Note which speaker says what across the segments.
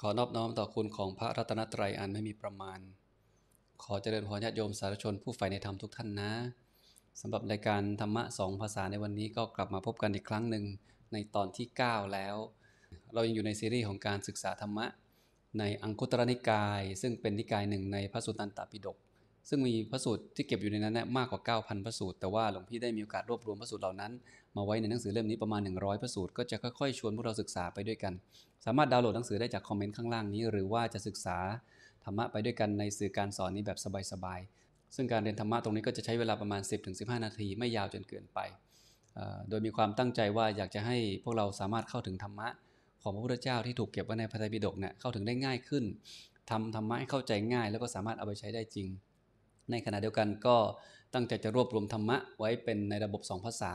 Speaker 1: ขอนอบน้อมต่อคุณของพระรัตนตรัยอันไม่มีประมาณ ขอเจริญพรญาติโยมสาธุชนผู้ใฝ่ในธรรมทุกท่านนะ สำหรับรายการธรรมะสองภาษาในวันนี้ก็กลับมาพบกันอีกครั้งหนึ่งในตอนที่ 9 แล้ว เรายังอยู่ในซีรีส์ของการศึกษาธรรมะในอังคุตรนิกาย ซึ่งเป็นนิกายหนึ่งในพระสุตตันตปิฎกซึ่งมีพระสูตรที่เก็บอยู่ในนั้นนะมากกว่า 9,000 พระสูตร แต่ว่าหลวงพี่ได้มีโอกาสรวบรวมพระสูตรเหล่านั้น มาไว้ในหนังสือเล่มนี้ประมาณ 100 พระสูตร ก็จะค่อยๆชวนพวกเราศึกษาไปด้วยกัน สามารถดาวน์โหลดหนังสือได้จากคอมเมนต์ข้างล่างนี้ หรือว่าจะศึกษาธรรมะไปด้วยกันในสื่อการสอนนี้แบบสบายๆ ซึ่งการเรียนธรรมะตรงนี้ก็จะใช้เวลาประมาณ 10-15 นาที ไม่ยาวจนเกินไป โดยมีความตั้งใจว่าอยากจะให้พวกเราสามารถเข้าถึงธรรมะ ของพระพุทธเจ้าที่ถูกเก็บไว้ในพระไตรปิฎกเนี่ยเข้าถึงได้ง่ายขึ้นทำธรรมะให้เข้าใจง่าย แล้วก็สามารถเอาไปใช้ได้จริงในขณะเดียวกันก็ตั้งใจจะรวบรวมธรรมะ ไว้เป็นในระบบ 2 ภาษา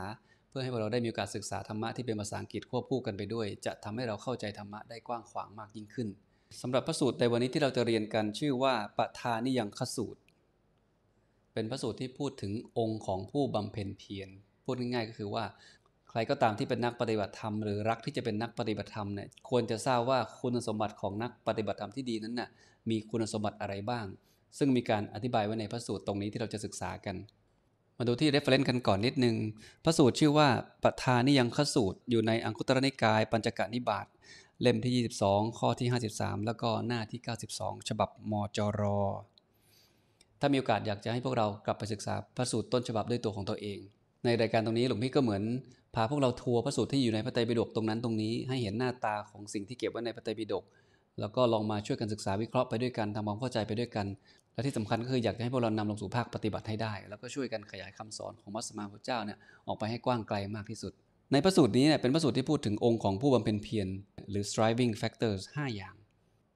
Speaker 1: เพื่อให้เราได้มีโอกาสศึกษาธรรมะที่เป็นภาษาอังกฤษควบคู่กันไปด้วย จะทำให้เราเข้าใจธรรมะได้กว้างขวางมากยิ่งขึ้น สำหรับพระสูตรในวันนี้ที่เราจะเรียนกันชื่อว่าปทานิยังขสูตร เป็นพระสูตรที่พูดถึงองค์ของผู้บำเพ็ญเพียรพูดง่ายๆ ก็คือว่า ใครก็ตามที่เป็นนักปฏิบัติธรรมหรือ รักที่จะเป็นนักปฏิบัติธรรมเนี่ยควรจะทราบว่าคุณสมบัติของนักปฏิบัติธรรมที่ดีนั้นนะ่ะมีคุณสมบัติอะไรบ้างซึ่งมีการอธิบายไว้ในพระสูตรตรงนี้ที่เราจะศึกษากัน มาดูที่เรฟเฟล n ์กันก่อนนิดนึงพระสูตรชื่อว่าปทานิยังขสูตรอยู่ในอังคุตรนิกายปัญจกนิบาตเล่มที่ 22 ข้อที่ 53 แล้วก็หน้าที่ 92 ฉบับมจร ถ้ามีโอกาสอยากจะให้พวกเรากลับไปศึกษาพระสูตรต้นฉบับด้วยตัวของตัวเอง ในรายการตรงนี้หลวงพี่ก็เหมือนพาพวกเราทัวร์พระสูตรที่อยู่ในพระไตรปิฎกตรงนั้นตรงนี้ ให้เห็นหน้าตาของสิ่งที่เก็บไว้ในพระไตรปิฎกแล้วก็ลองมาช่วยกันศึกษาวิเคราะห์ไปด้วยกันทำความเข้าใจไปด้วยกันและที่สำคัญก็คืออยากให้พวกเรานำลงสู่ภาคปฏิบัติให้ได้ แล้วก็ช่วยกันขยายคำสอนของมัสมาพระเจ้าเนี่ยออกไปให้กว้างไกลมากที่สุด ในพระสูตรนี้เนี่ยเป็นพระสูตรที่พูดถึงองค์ของผู้บำเพ็ญเพียรหรือ striving factors 5 อย่าง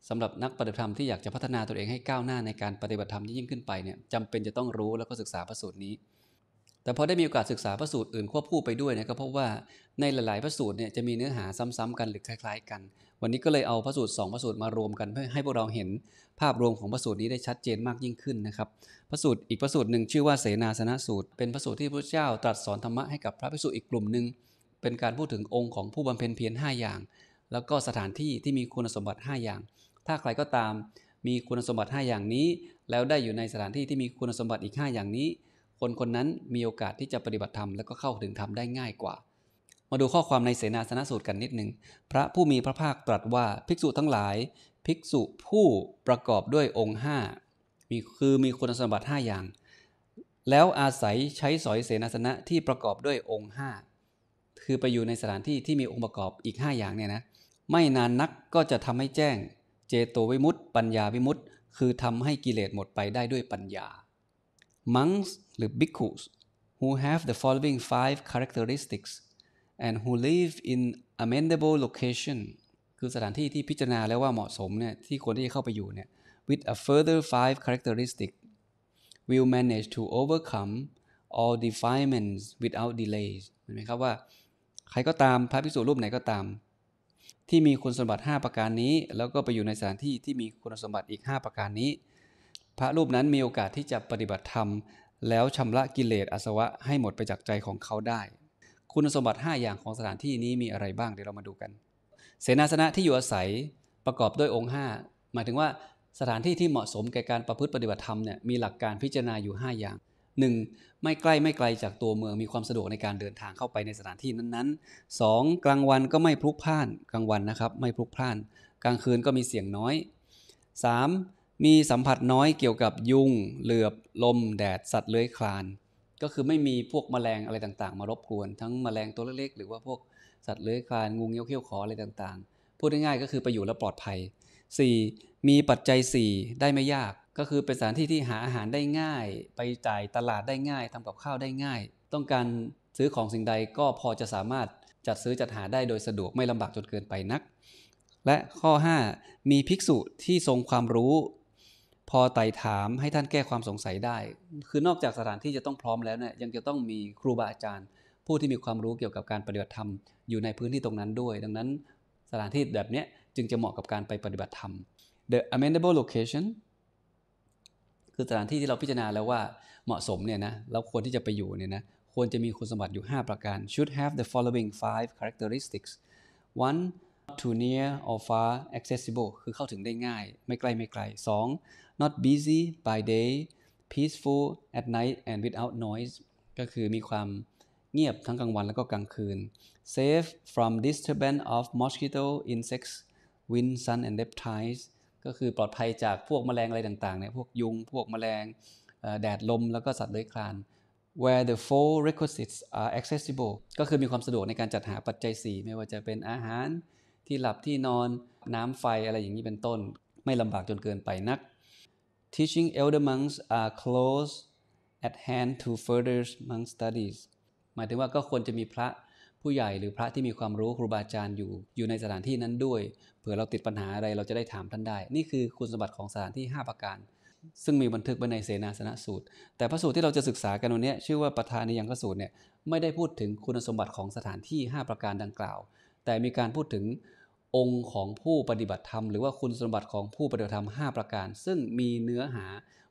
Speaker 1: สำหรับนักปฏิบัติธรรมที่อยากจะพัฒนาตัวเองให้ก้าวหน้าในการปฏิบัติธรรมยิ่งขึ้นไปเนี่ยจำเป็นจะต้องรู้แล้วก็ศึกษาพระสูตรนี้แต่พอได้มีโอกาสศึกษาพระสูตรอื่นควบคู่ไปด้วยเนี่ยก็พบว่าในหลาย ๆ พระสูตรเนี่ยจะมีเนื้อหาซ้ำๆกันหรือคล้าย ๆ กัน วันนี้ก็เลยเอาพระสูตร2พระสูตรมารวมกันเพื่อให้พวกเราเห็น ภาพรวมของพระสูตรนี้ได้ชัดเจนมากยิ่งขึ้นนะครับพระสูตรอีกพระสูตรหนึ่งชื่อว่าเสนาสนะสูตร เป็นพระสูตรที่พระเจ้าตรัสสอนธรรมะให้กับพระภิกษุอีกกลุ่มหนึ่งเป็นการพูดถึงองค์ของผู้บำเพ็ญเพียร5อย่าง แล้วก็สถานที่ที่มีคุณสมบัติ 5 อย่าง ถ้าใครก็ตามมีคุณสมบัติ 5 อย่างนี้ แล้วได้อยู่ในสถานที่ที่มีคุณสมบัติอีก 5 อย่างนี้คนคนนั้นมีโอกาสที่จะปฏิบัติธรรม แล้วก็เข้าถึงธรรมได้ง่ายกว่า มาดูข้อความในเสนาสนะสูตรกันนิดหนึ่งพระผู้มีพระภาคตรัสว่าภิกษุทั้งหลาย ภิกษุผู้ประกอบด้วยองค์5มีคือมีคุณสมบัติ 5 อย่าง แล้วอาศัยใช้สอยเสนาสนะที่ประกอบด้วยองค์ 5 คือไปอยู่ในสถานที่ที่มีองค์ประกอบอีก 5 อย่างเนี่ยนะ ไม่นานนักก็จะทำให้แจ้งเจโตวิมุตต์ปัญญาวิมุตต์คือทำให้กิเลสหมดไปได้ด้วยปัญญา monks หรือ bhikkhus who have the following five characteristics and who live in a m e n a b l e location คือสถานที่ที่พิจารณาแล้วว่าเหมาะสมเนี่ยที่คนที่จะเข้าไปอยู่เนี่ย with a further five characteristic will manage to overcome all defilements without delays เห็นไหมครับว่า ใครก็ตาม พระภิกษุรูปไหนก็ตาม ที่มีคุณสมบัติ 5 ประการนี้ แล้วก็ไปอยู่ในสถานที่ที่มีคุณสมบัติอีก 5 ประการนี้พระรูปนั้นมีโอกาสที่จะปฏิบัติธรรม แล้วชำระกิเลสอาสวะให้หมดไปจากใจของเขาได้ คุณสมบัติ 5 อย่างของสถานที่นี้มีอะไรบ้างเดี๋ยวเรามาดูกัน เสนาสนะที่อยู่อาศัยประกอบด้วยองค์ 5 หมายถึงว่าสถานที่ที่เหมาะสมแก่การประพฤติปฏิบัติธรรมเนี่ยมีหลักการพิจารณาอยู่ 5 อย่าง 1. ไม่ใกล้ไม่ไกลจากตัวเมืองมีความสะดวกในการเดินทางเข้าไปในสถานที่นั้นๆ 2. กลางวันก็ไม่พลุกพล่าน กลางวันนะครับไม่พลุกพล่าน กลางคืนก็มีเสียงน้อย 3. มีสัมผัสน้อยเกี่ยวกับยุง เหลือบ ลม แดด สัตว์เลื้อยคลาน ก็คือไม่มีพวกมแมลงอะไรต่างๆ มารบกวนทั้งมแมลงตัวเล็กๆหรือว่าพวกสัตว์เลื้อยคลานงูเงี้ยวเขี้ยวขออะไรต่าง ๆ พูดง่ายๆก็คือไปอยู่แล้วปลอดภัย 4. มีปัจจัย4ได้ไม่ยากก็คือเป็นสถานที่ที่หาอาหารได้ง่าย ไปจ่ายตลาดได้ง่าย ทำกับข้าวได้ง่าย ต้องการซื้อของสิ่งใดก็พอจะสามารถจัดซื้อจัดหาได้โดยสะดวกไม่ลำบากจนเกินไปนัก และข้อ 5 มีภิกษุที่ทรงความรู้พอไต่ถามให้ท่านแก้ความสงสัยได้ คือนอกจากสถานที่จะต้องพร้อมแล้วเนี่ยยังจะต้องมีครูบาอาจารย์ ผู้ที่มีความรู้เกี่ยวกับการปฏิบัติธรรมอยู่ในพื้นที่ตรงนั้นด้วย ดังนั้นสถานที่แบบนี้จึงจะเหมาะกับการไปปฏิบัติธรรม The amenable location คือสถานที่ที่เราพิจารณาแล้วว่าเหมาะสมเนี่ยนะเราควรที่จะไปอยู่เนี่ยนะควรจะมีคุณสมบัติอยู่ 5 ประการ should have the following five characteristics one too near or far accessible คือเข้าถึงได้ง่าย ไม่ใกล้ไม่ไกล2 not busy by day peaceful at night and without noise ก็คือมีความเงียบทั้งกลางวันแล้วก็กลางคืน safe from disturbance of mosquito insects wind sun and reptiles ก็คือปลอดภัยจากพวกแมลงอะไรต่างๆเนี่ยพวกยุงพวกแมลงแดดลมแล้วก็สัตว์เลื้อยคลาน where the four requisites are accessible ก็คือมีความสะดวกในการจัดหาปัจจัย 4 ไม่ว่าจะเป็นอาหารที่หลับที่นอน น้ำไฟอะไรอย่างนี้เป็นต้นไม่ลำบากจนเกินไปนัก teaching elder monks are close at hand to further monk studies หมายถึงว่าก็ควรจะมีพระผู้ใหญ่หรือพระที่มีความรู้ครูบาอาจารย์อยู่ อยู่ในสถานที่นั้นด้วย เผื่อเราติดปัญหาอะไรเราจะได้ถามท่านได้ นี่คือคุณสมบัติของสถานที่ 5 ประการ ซึ่งมีบันทึกไว้ในเสนาสนะสูตร แต่พระสูตรที่เราจะศึกษากันวันนี้ชื่อว่าประธานในยังกสูตรเนี่ยไม่ได้พูดถึงคุณสมบัติของสถานที่ 5 ประการดังกล่าว แต่มีการพูดถึงองค์ของผู้ปฏิบัติธรรมหรือว่าคุณสมบัติของผู้ปฏิบัติธรรม5 ประการ ซึ่งมีเนื้อหา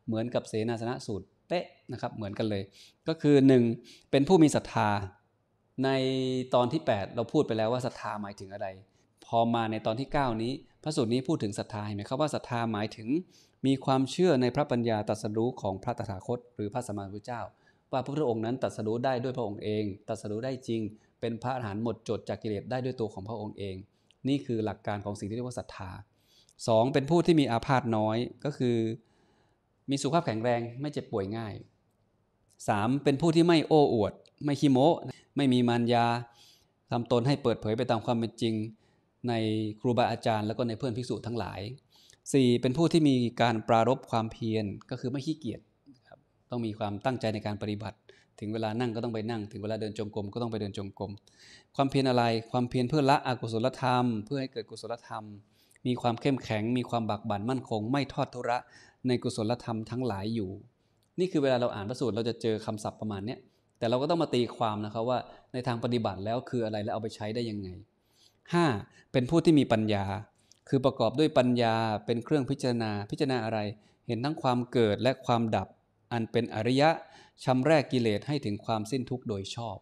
Speaker 1: เหมือนกับเสนาสนะสูตรเป๊ะนะครับเหมือนกันเลย ก็คือ 1. เป็นผู้มีศรัทธา ในตอนที่ 8 เราพูดไปแล้วว่าศรัทธาหมายถึงอะไร พอมาในตอนที่ 9 นี้พระสูตรนี้พูดถึงศรัทธาเห็นไหมครับว่าศรัทธาหมายถึงมีความเชื่อในพระปัญญาตรัสรู้ของพระตถาคต หรือพระสัมมาสัมพุทธเจ้า ว่าพระพุทธองค์นั้นตรัสรู้ได้ด้วยพระองค์เองตรัสรู้ได้จริง เป็นพระอรหันต์หมดจดจากกิเลสได้ด้วยตัวของพระองค์เองนี่คือหลักการของสิ่งที่เรียกว่าศรัทธา 2. เป็นผู้ที่มีอาพาธน้อยก็คือมีสุขภาพแข็งแรงไม่เจ็บป่วยง่าย 3. เป็นผู้ที่ไม่โอ้อวด ไม่ขี้โม้ไม่มีมารยาทำตนให้เปิดเผยไปตามความเป็นจริง ในครูบาอาจารย์แล้วก็ในเพื่อนภิกษุทั้งหลาย 4. เป็นผู้ที่มีการปรารบความเพียรก็คือไม่ขี้เกียจต้องมีความตั้งใจในการปฏิบัติ ถึงเวลานั่งก็ต้องไปนั่ง ถึงเวลาเดินจงกรมก็ต้องไปเดินจงกรม ความเพียรอะไร ความเพียรเพื่อละอกุศลธรรม เพื่อให้เกิดกุศลธรรม มีความเข้มแข็ง มีความบักบั่นมั่นคง ไม่ทอดทุระในกุศลธรรมทั้งหลายอยู่ นี่คือเวลาเราอ่านพระสูตรเราจะเจอคำศัพท์ประมาณนี้แต่เราก็ต้องมาตีความนะครับว่า ในทางปฏิบัติแล้วคืออะไรและเอาไปใช้ได้ยังไง 5. เป็นผู้ที่มีปัญญา คือประกอบด้วยปัญญา เป็นเครื่องพิจารณา พิจารณาอะไร เห็นทั้งความเกิดและความดับอันเป็นอริยะชำแรกกิเลสให้ถึงความสิ้นทุกข์โดยชอบ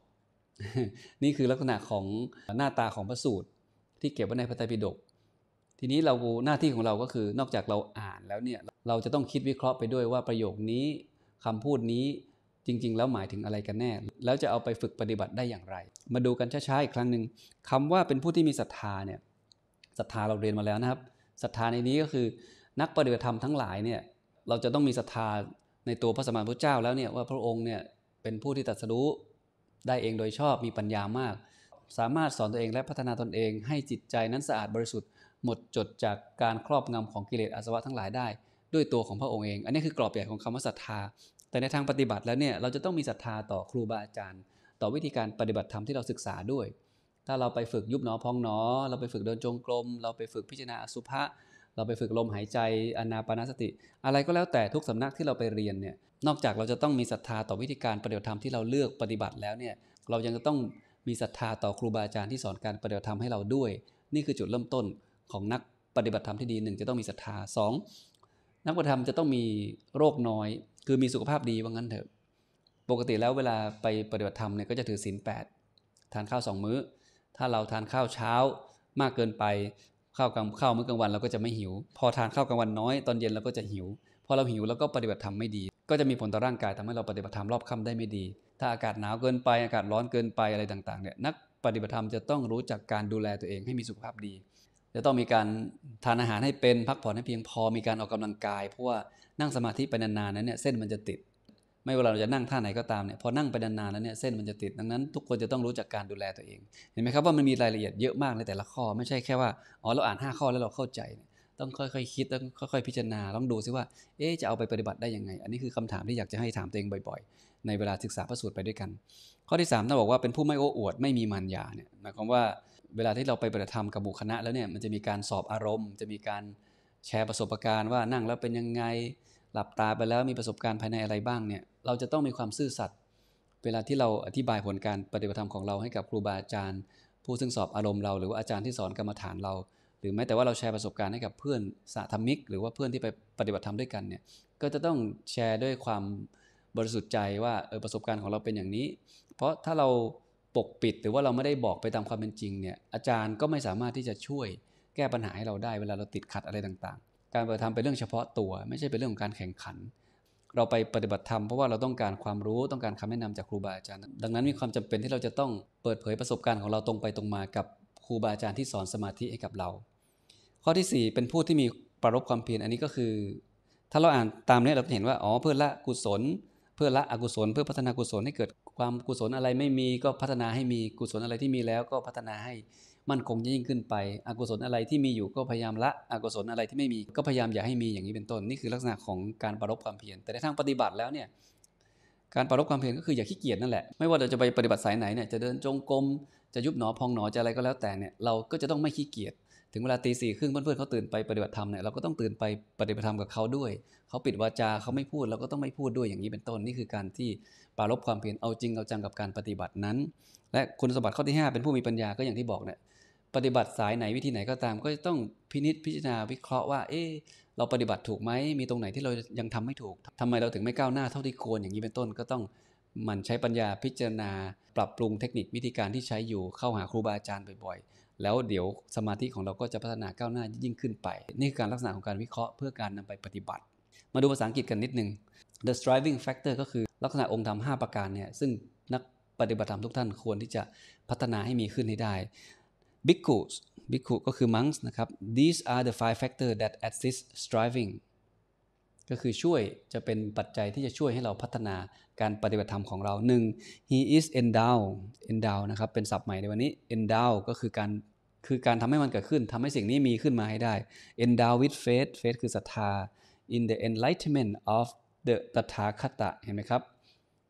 Speaker 1: นี่คือลักษณะของหน้าตาของพระสูตร ที่เก็บไว้ในพระไตรปิฎกทีนี้เราหน้าที่ของเราก็คือนอกจากเราอ่านแล้วเนี่ยเราจะต้องคิดวิเคราะห์ไปด้วยว่าประโยคนี้คำพูดนี้จริงๆแล้วหมายถึงอะไรกันแน่ แล้วจะเอาไปฝึกปฏิบัติได้อย่างไร มาดูกันช้าๆอีกครั้งหนึ่งคำว่าเป็นผู้ที่มีศรัทธาเนี่ยศรัทธาเราเรียนมาแล้วนะครับศรัทธาในนี้ก็คือ นักปฏิบัติธรรมทั้งหลายเนี่ยเราจะต้องมีศรัทธาในตัวพระสมานพระเจ้าแล้วเนี่ยว่าพระองค์เนี่ยเป็นผู้ที่ตัดสู้ ได้เองโดยชอบมีปัญญามาก สามารถสอนตัวเองและพัฒนาตนเองให้จิตใจนั้นสะอาดบริสุทธิ์หมดจดจากการครอบงำของกิเลสอาสวะทั้งหลายได้ ด้วยตัวของพระองค์เอง อันนี้คือกรอบใหญ่ของคำว่าศรัทธา แต่ในทางปฏิบัติแล้วเนี่ยเราจะต้องมีศรัทธาต่อครูบาอาจารย์ ต่อวิธีการปฏิบัติธรรมที่เราศึกษาด้วย ถ้าเราไปฝึกยุบหนอพองหนอเราไปฝึกเดินจงกรมเราไปฝึกพิจารณาอสุภะเราไปฝึกลมหายใจอนาปานสติ อะไรก็แล้วแต่ทุกสำนักที่เราไปเรียนเนี่ยนอกจากเราจะต้องมีศรัทธาต่อวิธีการปฏิบัติธรรมที่เราเลือกปฏิบัติแล้วเนี่ยเรายังจะต้องมีศรัทธาต่อครูบาอาจารย์ที่สอนการปฏิบัติธรรมให้เราด้วย นี่คือจุดเริ่มต้นของนักปฏิบัติธรรมที่ดีหนึ่งจะต้องมีศรัทธา 2 นักปฏิบัติธรรมจะต้องมีโรคน้อย คือมีสุขภาพดีว่างั้นเถอะ ปกติแล้วเวลาไปปฏิบัติธรรมเนี่ยก็จะถือศีลแปดทานข้าวสองมื้อ ถ้าเราทานข้าวเช้ามากเกินไปข้าวกลางข้าวมื้อกลางวันเราก็จะไม่หิว พอทานข้าวกลางวันน้อย ตอนเย็นเราก็จะหิว พอเราหิวเราก็ปฏิบัติธรรมไม่ดี ก็จะมีผลต่อร่างกายทำให้เราปฏิบัติธรรมรอบค่าได้ไม่ดี ถ้าอากาศหนาวเกินไปอากาศร้อนเกินไปอะไรต่างๆเนี่ยนักปฏิบัติธรรมจะต้องรู้จักการดูแลตัวเองให้มีสุขภาพดีจะต้องมีการทานอาหารให้เป็นพักผ่อนให้เพียงพอมีการออกกำลังกาย เพราะว่านั่งสมาธิไปนานๆนั้นเนี่ยเส้นมันจะติดไม่ว่าเราจะนั่งท่าไหนก็ตามเนี่ยพอนั่งไปนานๆแล้วเนี่ยเส้นมันจะติดดังนั้น ทุกคนจะต้องรู้จักการดูแลตัวเองเห็นไหมครับว่ามันมีรายละเอียดเยอะมากในแต่ละข้อไม่ใช่แค่ว่าอ๋อเราอ่าน 5 ข้อแล้วเราเข้าใจ ต้องค่อยๆ คิดต้องค่อยๆพิจารณาต้องดูซิว่าเอ๊จะเอาไปปฏิบัติได้ยังไง อันนี้คือคำถามที่อยากจะให้ถามตัวเองบ่อยๆ ในเวลาศึกษาพระสูตรไปด้วยกัน ข้อที่3ามท่านบอกว่าเป็นผู้ไม่โอ้อวดไม่มีมารยาเนี่ยหมายความว่าเวลาที่เราไปปฏิธรรมกับบุคณะแล้วเนี่ยมันจะมีการสอบอารมณ์ จะมีการแชร์ประสบการณ์ว่านั่งแล้วเป็นยังไงหลับตาไปแล้วมีประสบการณ์ภายในอะไรบ้างเนี่ยเราจะต้องมีความซื่อสัตย์เวลาที่เราอธิบายผลการปฏิบัติธรรมของเราให้กับครูบาอาจารย์ ผู้ ซึ่งสอบอารมณ์เราหรือว่าอาจารย์ที่สอนกรรมฐานเรา หรือแม้แต่ว่าเราแชร์ ประสบการณ์ให้กับเพื่อนสาธมิก หรือว่าเพื่อนที่ไปปฏิบัติธรรมด้วยกันเนี่ยก็จะต้องแชร์ด้วยความบริสุทธิ์ใจว่าเออประสบการณ์ของเราเป็นอย่างนี้ เพราะถ้าเราปกปิดหรือว่าเราไม่ได้บอกไปตามความเป็นจริงเนี่ยอาจารย์ก็ไม่สามารถที่จะช่วยแก้ปัญหาให้เราได้ เวลาเราติดขัดอะไรต่างๆการปฏิบัติธรรมเป็นเรื่องเฉพาะตัวไม่ใช่เป็นเรื่องของการแข่งขัน เราไปปฏิบัติธรรมเพราะว่าเราต้องการความรู้ต้องการคำแนะนำจากครูบาอาจารย์ ดังนั้นมีความจำเป็นที่เราจะต้องเปิดเผยประสบการณ์ของเราตรงไปตรงมากับครูบาอาจารย์ที่สอนสมาธิให้กับเรา ข้อที่4เป็นผู้ที่มีประรบความเพียรอันนี้ก็คือ ถ้าเราอ่านตามนี้เราจะเห็นว่า อ๋อเพื่อละกุศล เพื่อละอกุศลเพื่อพัฒนากุศลให้เกิดความกุศลอะไรไม่มีก็พัฒนาให้มีกุศลอะไรที่มีแล้ว ก็พัฒนาให้มั่นคงยิ่งขึ้นไป อกุศลอะไรที่มีอยู่ก็พยายามละ อกุศลอะไรที่ไม่มีก็พยายามอย่าให้มีอย่างนี้เป็นต้น นี่คือลักษณะของการปรับความเพียร แต่ในทางปฏิบัติแล้วเนี่ย การปรับความเพียรก็คืออย่าขี้เกียจนั่นแหละ ไม่ว่าเราจะไปปฏิบัติสายไหนเนี่ย จะเดินจงกรม จะยุบหนอพองหนอจะอะไรก็แล้วแต่เนี่ย เราก็จะต้องไม่ขี้เกียจ ถึงเวลาตีสี่ครึ่งเพื่อนๆเขาตื่นไปปฏิบัติธรรมเนี่ย เราก็ต้องตื่นไปปฏิบัติธรรมกับเขาด้วย เขาปิดวาจาเขาไม่พูดเราก็ต้องไม่พูดด้วยอย่างนี้เป็นต้นนี่คือการที่ปารบความเพียรเอาจริงเอาจังกับการปฏิบัตินั้น และคุณสมบัติข้อที่ 5 เป็นผู้มีปัญญาก็อย่างที่บอกเนี่ยปฏิบัติสายไหน วิธีไหนก็ตาม ก็จะต้องพินิษพิจารณาวิเคราะห์ว่า เอ๊เราปฏิบัติถูกไหมมีตรงไหนที่เรายังทำไม่ถูก ทำไมเราถึงไม่ก้าวหน้าเท่าที่ควรอย่างนี้เป็นต้นก็ต้องมันใช้ปัญญาพิจารณาปรับปรุงเทคนิควิธีการที่ใช้อยู่เข้าหาครูบาอาจารย์บ่อยๆ แล้วเดี๋ยวสมาธิของเราก็จะพัฒนาก้าวหน้ายิ่งขึ้นไปนี่คือการลักษณะของการวิเคราะห์เพื่อการนำไปปฏิบัติ มาดูภาษาอังกฤษกันนิดนึง the striving factor ก็คือลักษณะองค์ธรรม5ประการเนี่ยซึ่งนักปฏิบัติธรรมทุกท่านควรที่จะพัฒนาให้มีขึ้นให้ได้บิกคุสบิกคุก็คือมังส์นะครับ these are the five factor that assist striving ก็คือช่วยจะเป็นปัจจัยที่จะช่วยให้เราพัฒนาการปฏิบัติธรรมของเราหนึ่ง he is endowed endowed นะครับเป็นศัพท์ใหม่ในวันนี้ endowed ก็คือการคือการทำให้มันเกิดขึ้นทำให้สิ่งนี้มีขึ้นมาให้ได้ endowed with faith faith คือศรัทธา in the enlightenment of the ตถาคตะเห็นไหมครับ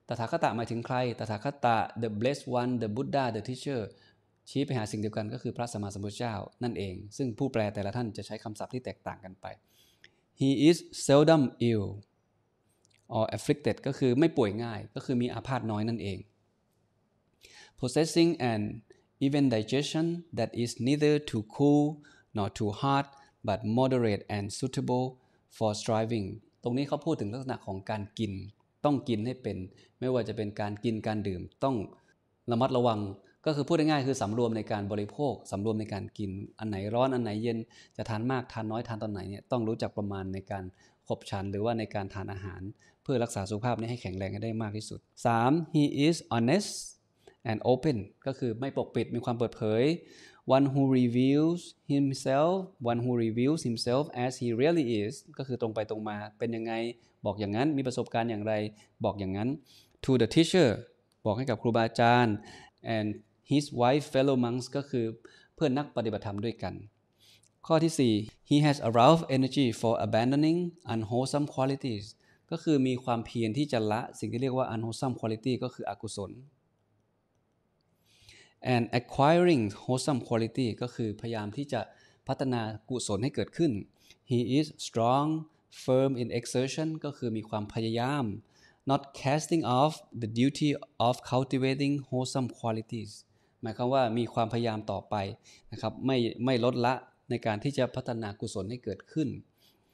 Speaker 1: ตถาคตะหมายถึงใครตถาคตะ the blessed one the buddha the teacher ชี้ไปหาสิ่งเดียวกันก็คือพระสัมมาสัมพุทธเจ้านั่นเอง ซึ่งผู้แปลแต่ละท่านจะใช้คำศัพท์ที่แตกต่างกันไป he is seldom ill or afflicted ก็คือไม่ป่วยง่าย ก็คือมีอาพาธน้อยนั่นเอง possessing an even digestion that is neither too cool nor too h o t but moderate and suitable for striving ตรงนี้เขาพูดถึงลักษณะของการกินต้องกินให้เป็น ไม่ว่าจะเป็นการกินการดื่มต้องระมัดระวังก็คือพูดง่ายๆคือสำรวมในการบริโภคสำรวมในการกินอันไหนร้อนอันไหนเย็นจะทานมากทานน้อยทานตอนไหนเนี่ยต้องรู้จักประมาณในการขบฉันหรือว่าในการทานอาหาร เพื่อรักษาสุขภาพนี้ให้แข็งแรงให้ได้มากที่สุด 3. he is honest and open ก็คือไม่ปกปิดมีความเปิดเผย one who reveals himself one who reveals himself as he really is ก็คือตรงไปตรงมาเป็นยังไงบอกอย่างนั้นมีประสบการณ์อย่างไรบอกอย่างนั้น to the teacher บอกให้กับครูบาอาจารย์ and his wife fellow monks ก็คือ เพื่อนนักปฏิบัติธรรมด้วยกัน ข้อที่ 4 he has aroused energy for abandoning unwholesome qualities ก็คือมีความเพียรที่จะละ สิ่งที่เรียกว่า unwholesome quality ก็คืออกุศล and acquiring wholesome quality ก็คือพยายามที่จะพัฒนากุศลให้เกิดขึ้น he is strong firm in exertion ก็คือมีความพยายาม not casting off the duty of cultivating wholesome qualities หมายความว่ามีความพยายามต่อไปนะครับไม่ไม่ลดละในการที่จะพัฒนากุศลให้เกิดขึ้น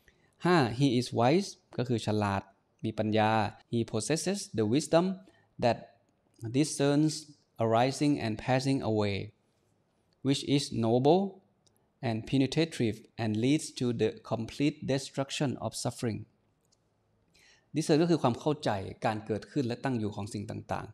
Speaker 1: 5. he is wise ก็คือฉลาดมีปัญญา he possesses the wisdom that discerns arising and passing away which is noble and penetrative and leads to the complete destruction of suffering discern ก็คือความเข้าใจการเกิดขึ้นและตั้งอยู่ของสิ่งต่าง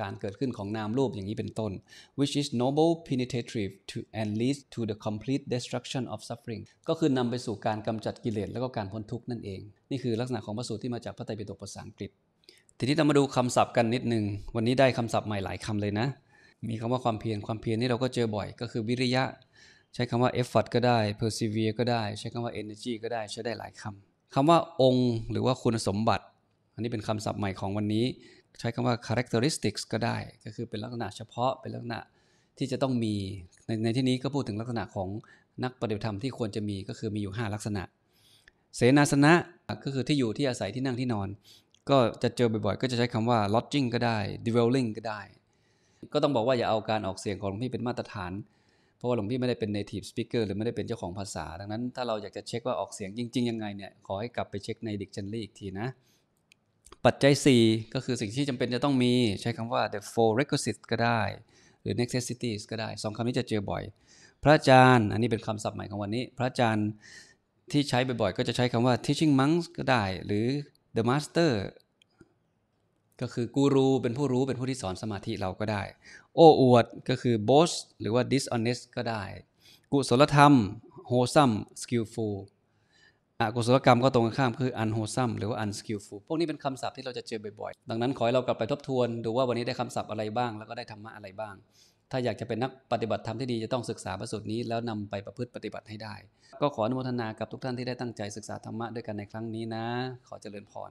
Speaker 1: การเกิดขึ้นของนามรูปอย่างนี้เป็นต้น which is noble penetrative to and leads to the complete destruction of suffering ก็คือนำไปสู่การกำจัดกิเลสแล้วก็การพ้นทุกข์นั่นเอง นี่คือลักษณะของพระสูตรที่มาจากพระไตรปิฎกภาษาอังกฤษ ทีนี้เรามาดูคำศัพท์กันนิดนึง วันนี้ได้คำศัพท์ใหม่หลายคำเลยนะ มีคำว่าความเพียร ความเพียรนี่เราก็เจอบ่อย ก็คือวิริยะ ใช้คำว่า effort ก็ได้ persevere ก็ได้ ใช้คำว่า energy ก็ได้ ใช้ได้หลายคำคำว่าองค์ หรือว่าคุณสมบัติ อันนี้เป็นคำศัพท์ใหม่ของวันนี้ใช้คำว่า characteristics ก็ได้ ก็คือเป็นลักษณะเฉพาะ เป็นลักษณะที่จะต้องมี ในในที่นี้ก็พูดถึงลักษณะของนักปฏิบัติธรรมที่ควรจะมี ก็คือมีอยู่ 5 ลักษณะ เสนาสนะ ก็คือที่อยู่ที่อาศัยที่นั่งที่นอน ก็จะเจอบ่อยๆ ก็จะใช้คำว่า lodging ก็ได้ dwelling ก็ได้ ก็ต้องบอกว่าอย่าเอาการออกเสียงของหลวงพี่เป็นมาตรฐาน เพราะว่าหลวงพี่ไม่ได้เป็น native speaker หรือไม่ได้เป็นเจ้าของภาษา ดังนั้น ถ้าเราอยากจะเช็คว่าออกเสียงจริงๆ ยังไงเนี่ย ขอให้กลับไปเช็คใน dictionary อีกทีนะปัจจัย4ก็คือสิ่งที่จำเป็นจะต้องมีใช้คำว่า the four requisites ก็ได้ หรือ necessities ก็ได้สองคำนี้จะเจอบ่อย พระอาจารย์อันนี้เป็นคำศัพท์ใหม่ของวันนี้ พระอาจารย์ที่ใช้บ่อยๆ ก็จะใช้คำว่า teaching monks ก็ได้ หรือ the master ก็คือกูรูเป็นผู้รู้เป็นผู้ที่สอนสมาธิเราก็ได้โอ้อวดก็คือ boast หรือว่า dishonest ก็ได้กุศลธรรม wholesome skillful อกุศลกรรมก็ตรงข้ามคือ unwholesome หรือว่า unskillful พวกนี้เป็นคำศัพท์ที่เราจะเจอบ่อยๆดังนั้นขอให้เรากลับไปทบทวนดูว่าวันนี้ได้คำศัพท์อะไรบ้าง แล้วก็ได้ธรรมะอะไรบ้างถ้าอยากจะเป็นนักปฏิบัติธรรมที่ดีจะต้องศึกษาพระสูตรนี้ แล้วนำไปประพฤติปฏิบัติให้ได้ ก็ขออนุโมทนากับทุกท่านที่ได้ตั้งใจศึกษาธรรมะด้วยกันในครั้งนี้นะ ขอเจริญพร